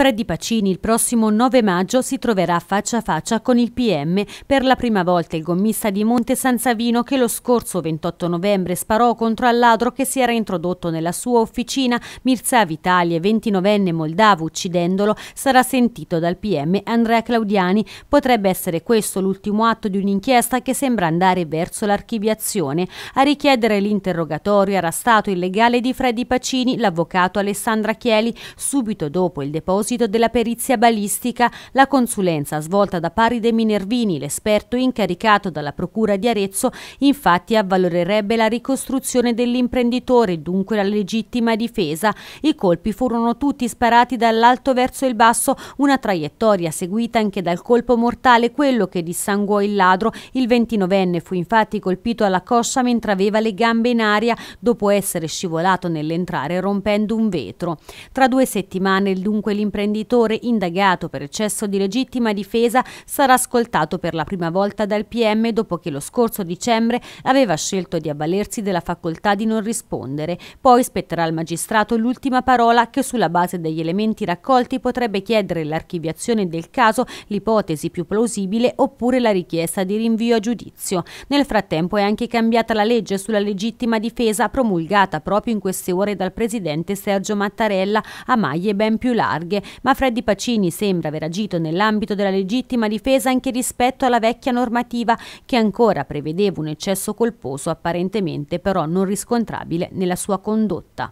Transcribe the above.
Freddy Pacini il prossimo 9 maggio si troverà faccia a faccia con il PM. Per la prima volta il gommista di Monte San Savino che lo scorso 28 novembre sparò contro al ladro che si era introdotto nella sua officina, Mirza Vitali 29enne moldavo, uccidendolo, sarà sentito dal PM Andrea Claudiani. Potrebbe essere questo l'ultimo atto di un'inchiesta che sembra andare verso l'archiviazione. A richiedere l'interrogatorio era stato il legale di Freddy Pacini, l'avvocato Alessandra Chieli, subito dopo il deposito proposito della perizia balistica, la consulenza svolta da Paride Minervini, l'esperto incaricato dalla Procura di Arezzo, infatti avvalorerebbe la ricostruzione dell'imprenditore, dunque la legittima difesa. I colpi furono tutti sparati dall'alto verso il basso, una traiettoria seguita anche dal colpo mortale, quello che dissanguò il ladro. Il 29enne fu infatti colpito alla coscia mentre aveva le gambe in aria, dopo essere scivolato nell'entrare rompendo un vetro. Tra due settimane dunque l'imprenditore imprenditore indagato per eccesso di legittima difesa sarà ascoltato per la prima volta dal PM dopo che lo scorso dicembre aveva scelto di avvalersi della facoltà di non rispondere. Poi spetterà al magistrato l'ultima parola che sulla base degli elementi raccolti potrebbe chiedere l'archiviazione del caso, l'ipotesi più plausibile oppure la richiesta di rinvio a giudizio. Nel frattempo è anche cambiata la legge sulla legittima difesa promulgata proprio in queste ore dal presidente Sergio Mattarella a maglie ben più larghe. Italia, ma Freddi Pacini sembra aver agito nell'ambito della legittima difesa anche rispetto alla vecchia normativa che ancora prevedeva un eccesso colposo apparentemente però non riscontrabile nella sua condotta.